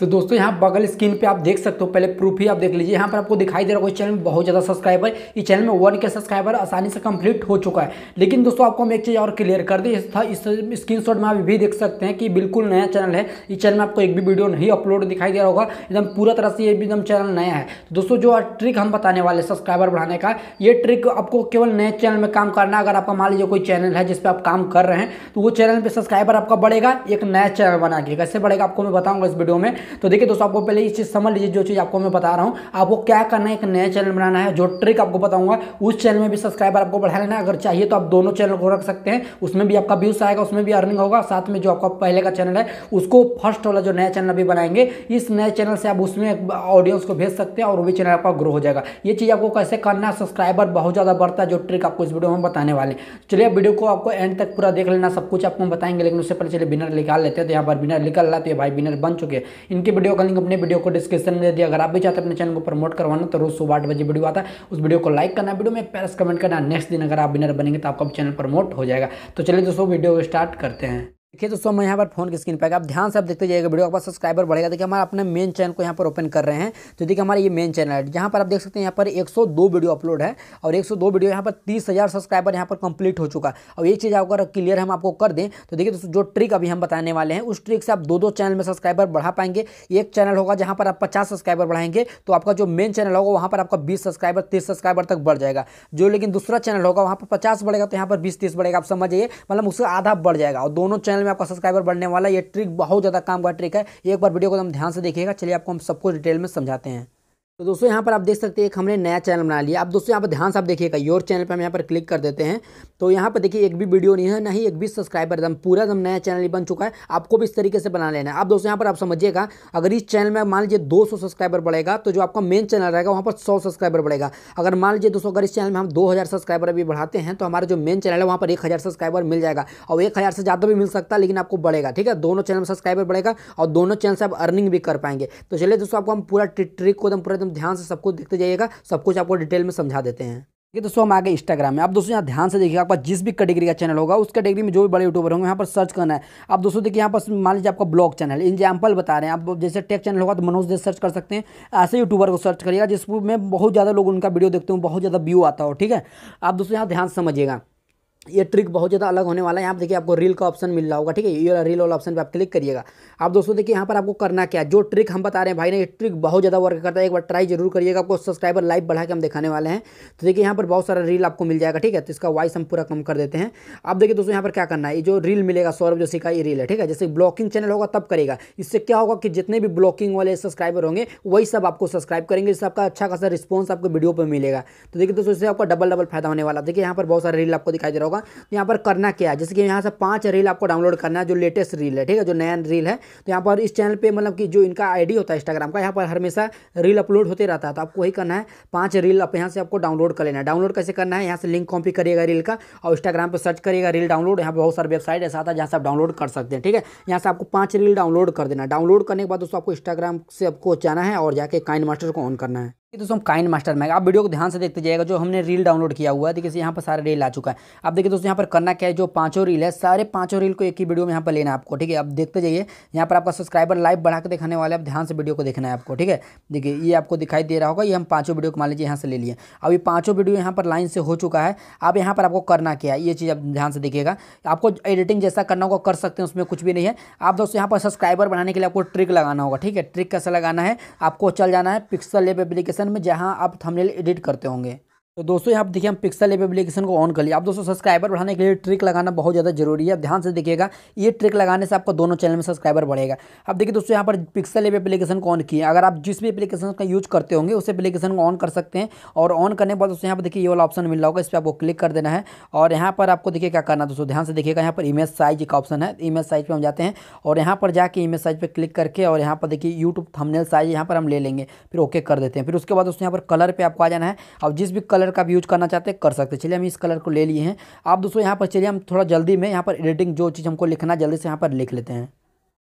तो दोस्तों यहाँ बगल स्क्रीन पे आप देख सकते हो पहले प्रूफ ही आप देख लीजिए यहाँ पर आपको दिखाई दे रहा है इस चैनल में बहुत ज़्यादा सब्सक्राइबर इस चैनल में वन के सब्सक्राइबर आसानी से कंप्लीट हो चुका है लेकिन दोस्तों आपको हम एक चीज़ और क्लियर कर दें इस था इस स्क्रीन में आप भी देख सकते हैं कि बिल्कुल नया चैनल है इस चैनल में आपको एक भी वीडियो नहीं अपलोड दिखाई दे रहा होगा एकदम पूरा तरह से ये एकदम चैनल नया है तो दोस्तों जो ट्रिक हम बताने वाले सब्सक्राइबर बढ़ाने का ये ट्रिक आपको केवल नए चैनल में काम करना अगर आपका मान लीजिए कोई चैनल है जिस पर आप काम कर रहे हैं तो वो चैनल पर सब्सक्राइबर आपका बढ़ेगा एक नया चैनल बना के कैसे बढ़ेगा आपको मैं बताऊँगा इस वीडियो में तो देखिए दोस्तों आपको पहले इस चीज़ समझ लीजिए जो चीज़ आपको मैं बता रहा हूँ आपको क्या करना है एक नया चैनल बनाना है जो ट्रिक आपको बताऊंगा उस चैनल में भी सब्सक्राइबर आपको बढ़ा लेना है अगर चाहिए तो आप दोनों चैनल को रख सकते हैं उसमें भी आपका व्यूज आएगा उसमें भी अर्निंग होगा साथ में जो आपका पहले का चैनल है उसको फर्स्ट वाला जो नया चैनल अभी बनाएंगे इस नए चैनल से आप उसमें ऑडियंस को भेज सकते हैं और वो भी चैनल आपका ग्रो हो जाएगा ये चीज़ आपको कैसे करना है सब्सक्राइबर बहुत ज़्यादा बढ़ता है जो ट्रिक आपको इस वीडियो में बताने वाले चलिए वीडियो को आपको एंड तक पूरा देख लेना सब कुछ आपको बताएंगे लेकिन उससे पहले चलिए बिनर निकाल लेते हैं तो यहाँ पर बिनर निकल रहा तो ये भाई बिनर बन चुके हैं इनकी वीडियो का लिंक अपने वीडियो को डिस्क्रिप्शन में दे दिया अगर आप भी चाहते अपने चैनल को प्रमोट करवाना तो रोज सुबह आठ बजे वीडियो आता है उस वीडियो को लाइक करना वीडियो में पैरस कमेंट करना नेक्स्ट दिन अगर आप विनर बनेंगे तो आपका चैनल प्रमोट हो जाएगा तो चलिए दोस्तों वीडियो स्टार्ट करते हैं देखिए दोस्तों हम यहाँ पर फोन की स्क्रीन पर आप ध्यान से आप देखते जाएगा वीडियो आपका सब्सक्राइबर बढ़ेगा देखिए हमारा अपने मेन चैनल को यहाँ पर ओपन कर रहे हैं तो देखिए हमारा ये मेन चैनल है जहाँ पर आप देख सकते हैं यहाँ पर 102 वीडियो अपलोड है और 102 वीडियो यहाँ पर तीस हज़ार सब्सक्राइबर यहाँ पर कंप्लीट हो चुका और एक चीज़ अगर क्लियर हम आपको कर दें तो देखिए दोस्तों जो ट्रिक अभी हम बताने वाले हैं उस ट्रिक से आप दो दो चैनल में सब्सक्राइबर बढ़ा पाएंगे एक चैनल होगा जहाँ पर आप पचास सब्सक्राइबर बढ़ाएंगे तो आपका जो मेन चैनल होगा वहाँ पर आपका बीस सब्सक्राइबर तीस सब्सक्राइबर तक बढ़ जाएगा जो लेकिन दूसरा चैनल होगा वहाँ पर पचास बढ़ेगा तो यहाँ पर बीस तीस बढ़ेगा आप समझिए मतलब उसका आधा बढ़ जाएगा और दोनों चैनल चैनल में आपका सब्सक्राइबर बढ़ने वाला ये ट्रिक बहुत ज़्यादा काम का ट्रिक है एक बार वीडियो को तो हम ध्यान से देखिएगा चलिए आपको हम सबको डिटेल में समझाते हैं तो दोस्तों यहाँ पर आप देख सकते हैं एक हमने नया चैनल बना लिया अब दोस्तों यहाँ पर ध्यान से आप देखिएगा योर चैनल पर हम यहाँ पर क्लिक कर देते हैं तो यहाँ पर देखिए एक भी वीडियो नहीं है ना ही एक भी सब्सक्राइबर एकदम पूरा एकदम नया चैनल ही बन चुका है आपको भी इस तरीके से बना लेना है आप दोस्तों यहाँ पर आप समझिएगा अगर इस चैनल में मान लीजिए दो सब्सक्राइबर बढ़ेगा तो जो आपका मेन चैनल रहेगा वहाँ पर सौ सब्सक्राइबर बढ़ेगा अगर मान लीजिए दोस्तों अगर इस चैनल में हम दो सब्सक्राइबर अभी बढ़ाते हैं तो हमारा जो मेन चैनल है वहाँ पर एक सब्सक्राइबर मिल जाएगा और एक से ज़्यादा भी मिल सकता है लेकिन आपको बढ़ेगा ठीक है दोनों चैनल में सब्सक्राइबर बढ़ेगा और दोनों चैनल से आप अर्निंग भी कर पाएंगे तो चलिए दोस्तों आपको हम पूरा ट्रिक को एकदम पूरा एकदम ध्यान से सब कुछ देखते जाइएगा सब कुछ आपको डिटेल में समझा देते हैं ये दोस्तों हम आगे इंस्टाग्राम में आप दोस्तों यहाँ ध्यान से देखिएगा आपका जिस भी कैटेगरी का चैनल होगा उस कैटेगरी में जो भी बड़े यूट्यूबर होंगे यहाँ पर सर्च करना है आप दोस्तों देखिए यहाँ पर मान लीजिए आपका ब्लॉग चैनल एग्जाम्पल बता रहे हैं आप जैसे टेक चैनल होगा तो मनोज देश सर्च कर सकते हैं ऐसे यूट्यूबर को सर्च करिएगा जिसमें बहुत ज़्यादा लोग उनका वीडियो देखते हैं बहुत ज़्यादा व्यू आता हो ठीक है आप दोस्तों यहाँ ध्यान समझिएगा ये ट्रिक बहुत ज़्यादा अलग होने वाला है यहाँ पर देखिए आपको रील का ऑप्शन मिल रहा होगा ठीक है ये रील वाला ऑप्शन पे आप क्लिक करिएगा आप दोस्तों देखिए यहाँ पर आपको करना क्या है जो ट्रिक हम बता रहे हैं भाई ने ये ट्रिक बहुत ज़्यादा वर्क करता है एक बार ट्राई जरूर करिएगा आपको सब्सक्राइबर लाइव बढ़ा के हम दिखाने वाले हैं तो देखिए यहाँ पर बहुत सारा रील आपको मिल जाएगा ठीक है तो इसका वॉइस हम पूरा कम कर देते हैं अब देखिए दोस्तों यहाँ पर क्या करना है जो रील मिलेगा सौरभ जोशी का ये रील है ठीक है जैसे ब्लॉकिंग चैनल होगा तब करेगा इससे क्या होगा कि जितने भी ब्लॉकिंग वाले सब्सक्राइबर होंगे वही सब आपको सब्सक्राइब करेंगे इससे आपका अच्छा खासा रिस्पॉन्स आपको वीडियो पर मिलेगा तो देखिए दोस्तों इससे आपका डबल डबल फायदा होने वाला देखिए यहाँ पर बहुत सारा रील आपको दिखाई दे रहा होगा होगा तो यहाँ पर करना क्या है जैसे कि यहाँ से पाँच रील आपको डाउनलोड करना है जो लेटेस्ट रील है ठीक है जो नया रील है तो यहाँ पर इस चैनल पर मतलब कि जो इनका आई होता है इंस्टाग्राम का यहाँ पर हमेशा रील अपलोड होते रहता है तो आपको वही करना है पाँच रील आप यहाँ से आपको डाउनलोड कर लेना है डाउनलोड कैसे करना है यहाँ से लिंक कॉपी करिएगा रील का और इंस्टाग्राम पर सर्च करिएगा रील डाउनलोड यहाँ पर बहुत सारे वेबसाइट ऐसा आता है जहाँ से आप डाउनलोड कर सकते हैं ठीक है यहाँ से आपको पाँच रील डाउनलोड कर देना डाउनलोड करने के बाद दोस्तों आपको इंस्टाग्राम से आपको जाना है और जाके काइन मास्टर को ऑन करना है ये दोस्तों काइन मास्टर मैग आप वीडियो को ध्यान से देखते जाएगा जो हमने रील डाउनलोड किया हुआ है देखिए यहाँ पर सारे रील आ चुका है आप देखिए दोस्तों यहाँ पर करना क्या है जो पांचों रील है सारे पांचों रील को एक ही वीडियो में यहाँ पर लेना है आपको ठीक है आप देखते जाइए यहाँ पर आपका सब्सक्राइबर लाइव बढ़ा के दिखाने वाले आप ध्यान से वीडियो को देखना है आपको ठीक है देखिए ये आपको दिखाई दे रहा होगा ये हम पाँचों वीडियो को मान लीजिए यहाँ से ले लिए अब ये पाँचों वीडियो यहाँ पर लाइन से हो चुका है अब यहाँ पर आपको करना क्या है ये चीज़ आप ध्यान से देखिएगा आपको एडिटिंग जैसा करना होगा कर सकते हैं उसमें कुछ भी नहीं है आप दोस्तों यहाँ पर सब्सक्राइबर बढ़ाने के लिए आपको ट्रिक लगाना होगा ठीक है ट्रिक कैसे लगाना है आपको चल जाना है पिक्सल लेवल सेशन में जहां आप थंबनेल एडिट करते होंगे तो दोस्तों यहाँ पर देखिए हम पिक्सल एप एप्लीकेशन को ऑन कर लिया आप दोस्तों सब्सक्राइबर बढ़ाने के लिए ट्रिक लगाना बहुत ज़्यादा जरूरी है अब ध्यान से देखिएगा ये ट्रिक लगाने से आपका दोनों चैनल में सब्सक्राइबर बढ़ेगा अब देखिए दोस्तों यहाँ पर पिक्सल एप एप्लीकेशन को ऑन किए अगर आप जिस भी एप्लीकेशन का यूज करते होंगे उस एप्लीकेशन को ऑन कर सकते हैं और ऑन करने के बाद दोस्तों यहाँ पर देखिए ये वाला ऑप्शन मिल रहा होगा इस पर आपको क्लिक कर देना है और यहाँ पर आपको देखिए क्या करना दोस्तों ध्यान से देखिएगा यहाँ पर इमेज साइज का ऑप्शन है इमेज साइज पर हम जाते हैं और यहाँ पर जाकर इमेज साइज पर क्लिक करके और यहाँ पर देखिए यूट्यूब थमनेल साइज यहाँ पर हम ले लेंगे फिर ओके कर देते हैं फिर उसके बाद दोस्तों यहाँ पर कलर पर आपको आ जाना है और जिस भी कलर कलर का भी यूज करना चाहते हैं कर सकते हैं चलिए हम इस कलर को ले लिए हैं आप दोस्तों यहाँ पर चलिए हम थोड़ा जल्दी में यहाँ पर एडिटिंग जो चीज़ हमको लिखना जल्दी से यहाँ पर लिख लेते हैं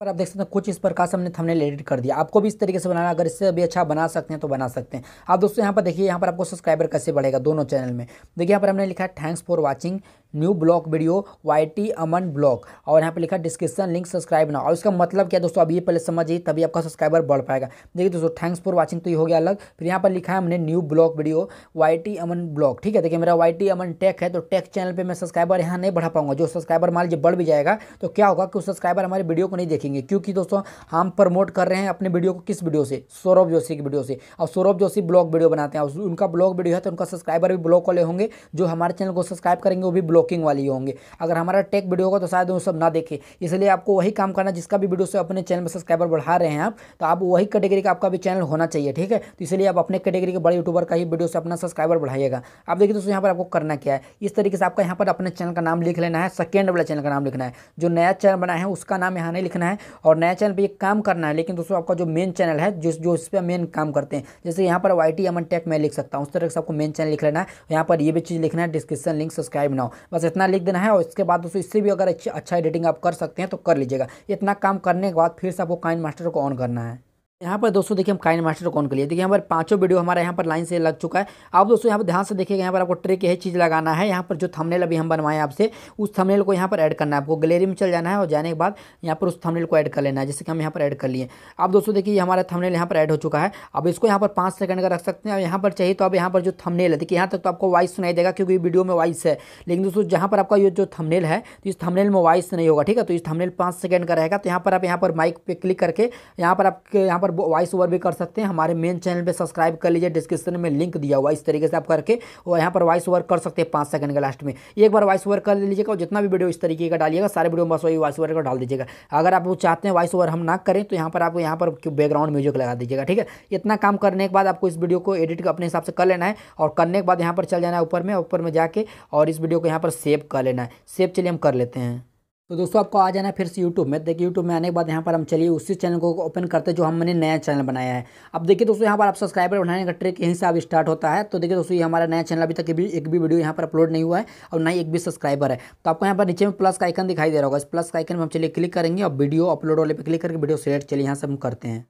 पर आप देख सकते हैं कुछ इस प्रकार से हमने थंबनेल एडिट कर दिया आपको भी इस तरीके से बनाना अगर इससे भी अच्छा बना सकते हैं तो बना सकते हैं आप दोस्तों यहाँ पर देखिए यहाँ पर आपको सब्सक्राइबर कैसे बढ़ेगा दोनों चैनल में देखिए यहाँ पर हमने लिखा है thanks for watching new blog video by Aman blog और यहाँ पे लिखा डिस्क्रिप्शन लिंक सब्सक्राइब ना और इसका मतलब क्या दोस्तों अभी ये पहले समझिए तभी आपका सब्सक्राइबर बढ़ पाएगा देखिए दोस्तों थैंक्स फॉर वाचिंग तो ये हो गया अलग फिर यहाँ पर लिखा है हमने new blog video by Aman blog ठीक है देखिए मेरा वाई अमन टेक है तो टेक चैनल पर मैं सब्सक्राइबर यहाँ नहीं बढ़ा पाऊंगा जो सब्सक्राइबर मान लीजिए बढ़ भी जाएगा तो क्या होगा कि उस सब्सक्राइबर हमारे वीडियो को नहीं देखेंगे क्योंकि दोस्तों हम प्रमोट कर रहे हैं अपने वीडियो को किस वीडियो से सौरभ जोशी की वीडियो से और सौरभ जोशी ब्लॉग वीडियो बनाते हैं उनका ब्लॉग वीडियो है तो उनका सब्सक्राइबर भी ब्लॉक वाले होंगे जो हमारे चैनल को सब्सक्राइब करेंगे वो भी ब्लॉक ब्लॉकिंग वाली होंगे अगर हमारा टेक वीडियो होगा तो शायद वो सब ना देखे इसलिए आपको वही काम करना जिसका भी वीडियो से अपने चैनल में सब्सक्राइबर बढ़ा रहे हैं आप तो आप वही कैटेगरी का आपका भी चैनल होना चाहिए ठीक है तो इसलिए आप अपने कैटेगरी के बड़े यूट्यूबर का ही वीडियो से अपना सब्सक्राइबर बढ़ाइएगा आप देखिए दोस्तों यहाँ पर आपको करना क्या है इस तरीके से आपका यहाँ पर अपने चैनल का नाम लिख लेना है सेकेंड वाला चैनल का नाम लिखना है जो नया चैनल बना है उसका नाम यहाँ नहीं लिखना है और नया चैनल पर एक काम करना है लेकिन दोस्तों आपका जो मेन चैनल है जिस जो इस पर मेन काम करते हैं जैसे यहाँ पर वाई टी एम टेक मैं लिख सकता हूँ उस तरह से आपको मेन चैनल लिख लेना है यहाँ पर ये भी चीज़ लिखना है डिस्क्रिप्शन लिंक सब्सक्राइब हो बस इतना लिख देना है और इसके बाद दोस्तों इससे भी अगर अच्छा एडिटिंग आप कर सकते हैं तो कर लीजिएगा इतना काम करने के बाद फिर से आपको काइन मास्टर को ऑन करना है यहाँ पर दोस्तों देखिए हम काइन मास्टर कौन के लिए देखिए यहाँ पर पांचों वीडियो हमारे यहाँ पर लाइन से लग चुका है आप दोस्तों यहाँ पर ध्यान से देखिएगा यहाँ पर आपको ट्रिक यही चीज़ लगाना है यहाँ पर जो थंबनेल अभी हम बनवाए आपसे उस थंबनेल को यहाँ पर ऐड करना है आपको गैलरी में चल जाना है और जाने के बाद यहाँ पर उस थमनेल को ऐड कर लेना है जैसे कि हम यहाँ पर ऐड कर लिए आप दोस्तों देखिए हमारा थमनेल यहाँ पर ऐड हो चुका है अब इसको यहाँ पर पाँच सेकंड का रख सकते हैं और यहाँ पर चाहिए तो आप यहाँ पर जो थमनेल है देखिए यहाँ तक तो आपको वॉइस सुनाई देगा क्योंकि वीडियो में वॉइस है लेकिन दोस्तों जहाँ पर आपका ये जो थमनेल है तो इस थमनेल में वॉइस नहीं होगा ठीक है तो इस थमनेल पाँच सेकंड का रहेगा तो यहाँ पर आप यहाँ पर माइक पर क्लिक करके यहाँ पर आप यहाँ पर वॉइस ओवर भी कर सकते हैं हमारे मेन चैनल पर सब्सक्राइब कर लीजिए डिस्क्रिप्शन में लिंक दिया हुआ इस तरीके से आप करके और यहाँ पर वॉइस ओवर कर सकते हैं पाँच सेकंड के लास्ट में एक बार वॉइस ओवर कर लीजिएगा और जितना भी वीडियो इस तरीके का डालिएगा सारे वीडियो बस वही वॉइस ओवर का डाल दीजिएगा अगर आप चाहते हैं वॉइस ओवर हम ना करें तो यहाँ पर आपको यहाँ पर बैकग्राउंड म्यूजिक लगा दीजिएगा ठीक है इतना काम करने के बाद आपको इस वीडियो को एडिट अपने हिसाब से कर लेना है और करने के बाद यहाँ पर चल जाना है ऊपर में ऊपर में जाके और इस वीडियो को यहाँ पर सेव कर लेना है सेव चलिए हम कर लेते हैं तो दोस्तों आपको आ जाना है फिर से यूट्यूब में देखिए यूट्यूब में आने के बाद यहाँ पर हम चलिए उसी चैनल को ओपन करते हैं जो हमने नया चैनल बनाया है अब देखिए दोस्तों यहाँ पर आप सब्सक्राइबर बढ़ाने का ट्रिक यहीं से अब स्टार्ट होता है तो देखिए दोस्तों ये हमारा नया चैनल अभी तक भी एक भी वीडियो यहाँ पर अपलोड नहीं हुआ है और ना ही एक भी सब्सक्राइबर है तो आपको यहाँ पर नीचे में प्लस का आइकन दिखाई दे रहा होगा इस प्लस का आइकन में हम चलिए क्लिक करेंगे और वीडियो अपलोड वाले पर क्लिक करके वीडियो सेलेक्ट चलिए यहाँ से हम करते हैं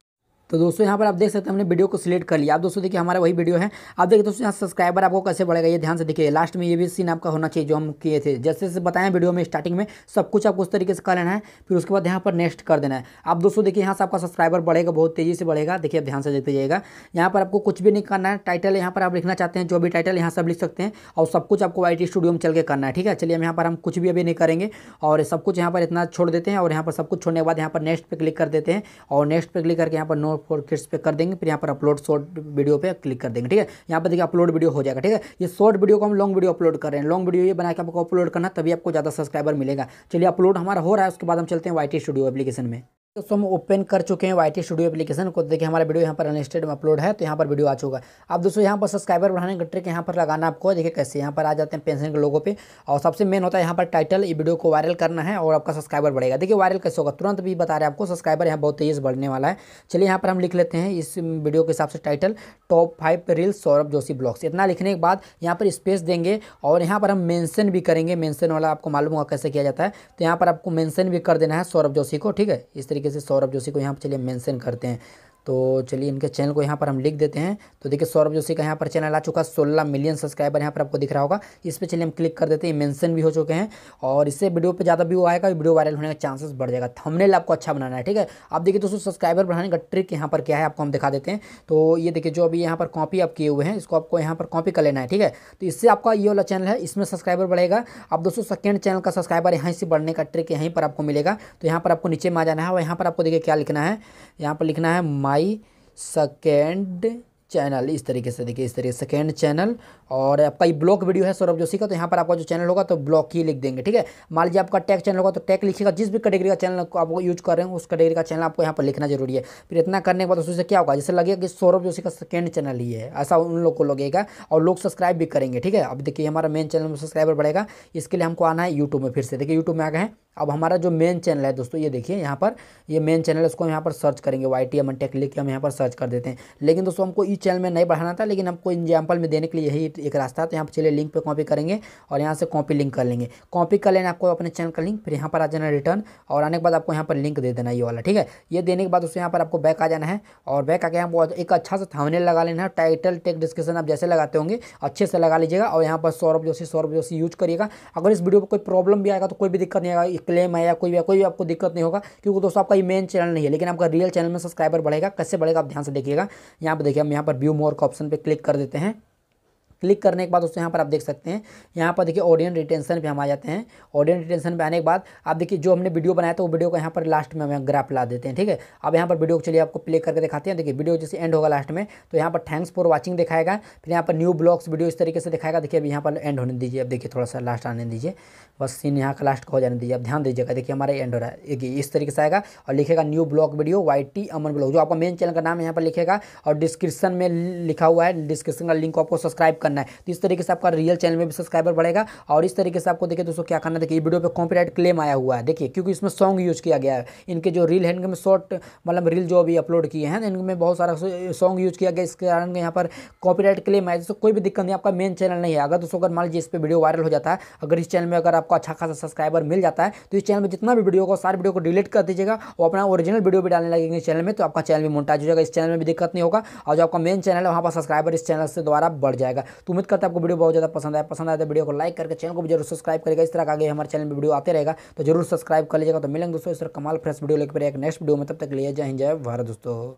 तो दोस्तों यहाँ पर आप देख सकते हैं हमने वीडियो को सिलेक्ट कर लिया आप दोस्तों देखिए हमारा वही वीडियो है आप देखिए दोस्तों यहाँ सब्सक्राइबर आपको कैसे बढ़ेगा ये ध्यान से देखिए लास्ट में ये भी सीन आपका होना चाहिए जो हम किए थे जैसे जैसे बताएं वीडियो में स्टार्टिंग में सब कुछ आपको उस तरीके से कर लेना है फिर उसके बाद यहाँ पर नेक्स्ट कर देना है आप दोस्तों देखिए यहाँ से आपका सब्सक्राइबर बढ़ेगा बहुत तेज़ी से बढ़ेगा देखिए आप ध्यान से देखते जाइएगा यहाँ पर आपको कुछ भी नहीं करना है टाइटल यहाँ पर आप लिखना चाहते हैं जो भी टाइटल यहाँ सब लिख सकते हैं और सब कुछ आपको आई स्टूडियो में चल के करना है ठीक है चलिए हम यहाँ पर हम कुछ भी अभी नहीं करेंगे और सब कुछ यहाँ पर इतना छोड़ देते हैं और यहाँ पर सब कुछ छोड़ने के बाद यहाँ पर नेक्स्ट पर क्लिक कर देते हैं और नेक्स्ट पर क्लिक करके यहाँ पर नो फॉर फिर पे कर देंगे फिर यहाँ पर अपलोड शॉर्ट वीडियो पे क्लिक कर देंगे ठीक है यहाँ पर देखिए अपलोड वीडियो हो जाएगा ठीक है ये शॉर्ट वीडियो को हम लॉन्ग वीडियो अपलोड कर रहे हैं लॉन्ग वीडियो ये बना के आपको अपलोड करना तभी आपको ज़्यादा सब्सक्राइबर मिलेगा चलिए अपलोड हमारा हो रहा है उसके बाद हम चलते हैं वाई स्टूडियो एप्लीकेशन में दोस्तों हम ओपन कर चुके हैं वाई स्टूडियो एप्लीकेशन को देखिए हमारा वीडियो यहाँ पर अनलिस्टेड में अपलोड है तो यहाँ पर वीडियो आ चुका है आप दोस्तों यहाँ पर सब्सक्राइबर बढ़ाने का ट्रिक यहाँ पर लगाना आपको देखिए कैसे यहाँ पर आ जाते हैं पेंशन के लोगों पे और सबसे मेन होता है यहाँ पर टाइटल ये वीडियो को वायरल करना है और आपका सब्सक्राइबर बढ़ेगा देखिए वायरल कैसे होगा तुरंत भी बता रहे आपको सब्सक्राइबर यहाँ बहुत तेज़ बढ़ने वाला है चलिए यहाँ पर हम लिख लेते हैं इस वीडियो के हिसाब से title top five reels Saurabh Joshi blogs इतना लिखने के बाद यहाँ पर स्पेस देंगे और यहाँ पर हम मैंसन भी करेंगे मैंसन वाला आपको मालूम होगा कैसे किया जाता है तो यहाँ पर आपको मैंसन भी कर देना है सौरभ जोशी को ठीक है इस तरीके तरीके से सौरभ जोशी को यहाँ पर चलिए मैंशन करते हैं तो चलिए इनके चैनल को यहाँ पर हम लिख देते हैं तो देखिए सौरभ जोशी का यहाँ पर चैनल आ चुका है सोलह मिलियन सब्सक्राइबर यहाँ पर आपको दिख रहा होगा इस पर चलिए हम क्लिक कर देते हैं मेंशन भी हो चुके हैं और इससे वीडियो पे ज़्यादा व्यू आएगा वीडियो वायरल होने का चांसेस बढ़ जाएगा थंबनेल आपको अच्छा बनाना है ठीक है आप देखिए दोस्तों सब्सक्राइबर बढ़ाने का ट्रिक यहाँ पर क्या है आपको हम दिखा देते हैं तो ये देखिए जो अभी यहाँ पर कॉपी आप किए हुए हैं इसको आपको यहाँ पर कॉपी कर लेना है ठीक है तो इससे आपका ये वाला चैनल है इसमें सब्सक्राइबर बढ़ेगा अब दोस्तों सेकेंड चैनल का सब्सक्राइबर यहाँ से बढ़ने का ट्रिक यहीं पर आपको मिलेगा तो यहाँ पर आपको नीचे में आ जाना है और यहाँ पर आपको देखिए क्या लिखना है यहाँ पर लिखना है माई सेकेंड चैनल इस तरीके से देखिए इस तरीके सेकेंड चैनल और आपका ये ब्लॉक वीडियो है सौरभ जोशी का तो यहाँ पर आपका जो चैनल होगा तो ब्लॉक ही लिख देंगे ठीक है मान लीजिए आपका टैग चैनल होगा तो टैग लिखिएगा जिस भी कैटेगरी का चैनल आप यूज कर रहे हैं उस कैटेगरी का चैनल आपको यहाँ पर लिखना जरूरी है फिर इतना करने के बाद उससे क्या होगा जैसे लगेगा कि सौरभ जोशी का सेकेंड चैनल ही है ऐसा उन लोग को लगेगा और लोग सब्सक्राइब भी करेंगे ठीक है अब देखिए हमारा मेन चैनल में सब्सक्राइबर बढ़ेगा इसके लिए हमको आना है यूट्यूब में फिर से देखिए यूट्यूब में आ गए हैं अब हमारा जो मेन चैनल है दोस्तों ये देखिए यहाँ पर ये मेन चैनल है उसको हम यहाँ पर सर्च करेंगे वाई टी एम टेक लिख के हम यहाँ पर सर्च कर देते हैं लेकिन दोस्तों हमको इस चैनल में नहीं बढ़ाना था लेकिन हमको एग्जाम्पल में देने के लिए यही एक रास्ता है तो यहाँ पर चलिए लिंक पर कॉपी करेंगे और यहाँ से कॉपी लिंक कर लेंगे कॉपी कर लेना आपको अपने चैनल का लिंक फिर यहाँ पर आ जाना रिटर्न और आने के बाद आपको यहाँ पर लिंक दे देना ये वाला ठीक है ये देने के बाद दोस्तों यहाँ पर आपको बैक आ जाना है और बैक आके बहुत एक अच्छा सा थामने लगा लेना है टाइटल टेक डिस्क्रिप्शन आप जैसे लगाते होंगे अच्छे से लगा लीजिएगा और यहाँ पर सौरभ जोशी सौरभ जोशी यूज करिएगा अगर इस वीडियो पर कोई प्रॉब्लम भी आएगा तो कोई भी दिक्कत नहीं आएगा क्लेम है या कोई या कोई आपको दिक्कत नहीं होगा क्योंकि दोस्तों आपका ये मेन चैनल नहीं है लेकिन आपका रियल चैनल में सब्सक्राइबर बढ़ेगा कैसे बढ़ेगा आप ध्यान से देखिएगा यहाँ पर देखिए हम यहाँ पर व्यू मोर का ऑप्शन पर क्लिक कर देते हैं क्लिक करने के बाद दोस्तों यहाँ पर आप देख सकते हैं यहाँ पर देखिए ऑडियन रिटेंशन पे हम आ जाते हैं ऑडियन रिटेंशन पे आने के बाद आप देखिए जो हमने वीडियो बनाया था वो वीडियो को यहाँ पर लास्ट में हम ग्राफ ला देते हैं ठीक है अब यहाँ पर वीडियो को चलिए आपको प्ले करके दिखाते हैं देखिए वीडियो जैसे एंड होगा लास्ट में तो यहाँ पर थैंक्स फॉर वॉचिंग दिखाएगा फिर यहाँ पर न्यू ब्लॉग्स वीडियो इस तरीके से दिखाएगा देखिए अब यहाँ पर एंड होने दीजिए अब देखिए थोड़ा सा लास्ट आने दीजिए बस सीन यहाँ का लास्ट को हो जाने दीजिए अब ध्यान दीजिएगा देखिए हमारा एंड हो रहा है इस तरीके से आएगा और लिखेगा new blog video by T Aman blog जो आपका मेन चैनल का नाम यहाँ पर लिखेगा और डिस्क्रिप्शन में लिखा हुआ है डिस्क्रिप्शन का लिंक आपको सब्सक्राइब करना करना है तो इस तरीके से आपका रियल चैनल में भी सब्सक्राइबर बढ़ेगा और इस तरीके से आपको देखिए दोस्तों क्या करना देखिए वीडियो पर कॉपीराइट क्लेम आया हुआ है देखिए क्योंकि इसमें सॉन्ग यूज किया गया है इनके जो रील है इनमें शॉर्ट मतलब रील जो अभी अपलोड किए हैं इनमें बहुत सारा सॉन्ग यूज किया गया इसके कारण यहाँ पर कॉपीराइट क्लेम आया दोस्तों कोई भी दिक्कत नहीं आपका मेन चैनल नहीं है अगर दोस्तों अगर मान लीजिए इस पर वीडियो वायरल हो जाता है अगर इस चैनल में अगर आपको अच्छा खासा सब्सक्राइबर मिल जाता है तो इस चैनल में जितना भी वीडियो को सारे वीडियो को डिलीट कर दीजिएगा और अपना ओरिजिनल वीडियो भी डालने लगेंगे इस चैनल में तो आपका चैनल भी मोटाज हो जाएगा इस चैनल में भी दिक्कत नहीं होगा और जो आपका मेन चैनल है वहाँ पर सब्सक्राइबर इस चैनल से द्वारा बढ़ जाएगा तो उम्मीद करता हैं आपको वीडियो बहुत ज़्यादा पसंद आया पसंद आया तो वीडियो को लाइक करके चैनल को भी जरूर सब्सक्राइब करेगा इस तरह आगे हमारे चैनल में वीडियो आते रहेगा तो जरूर सब्सक्राइब कर लीजिएगा तो मिलेंगे दोस्तों इस तरह कमाल फ्रेश वीडियो लेकर एक नेक्स्ट वीडियो में तब तक लिए जय जय भारत दोस्तों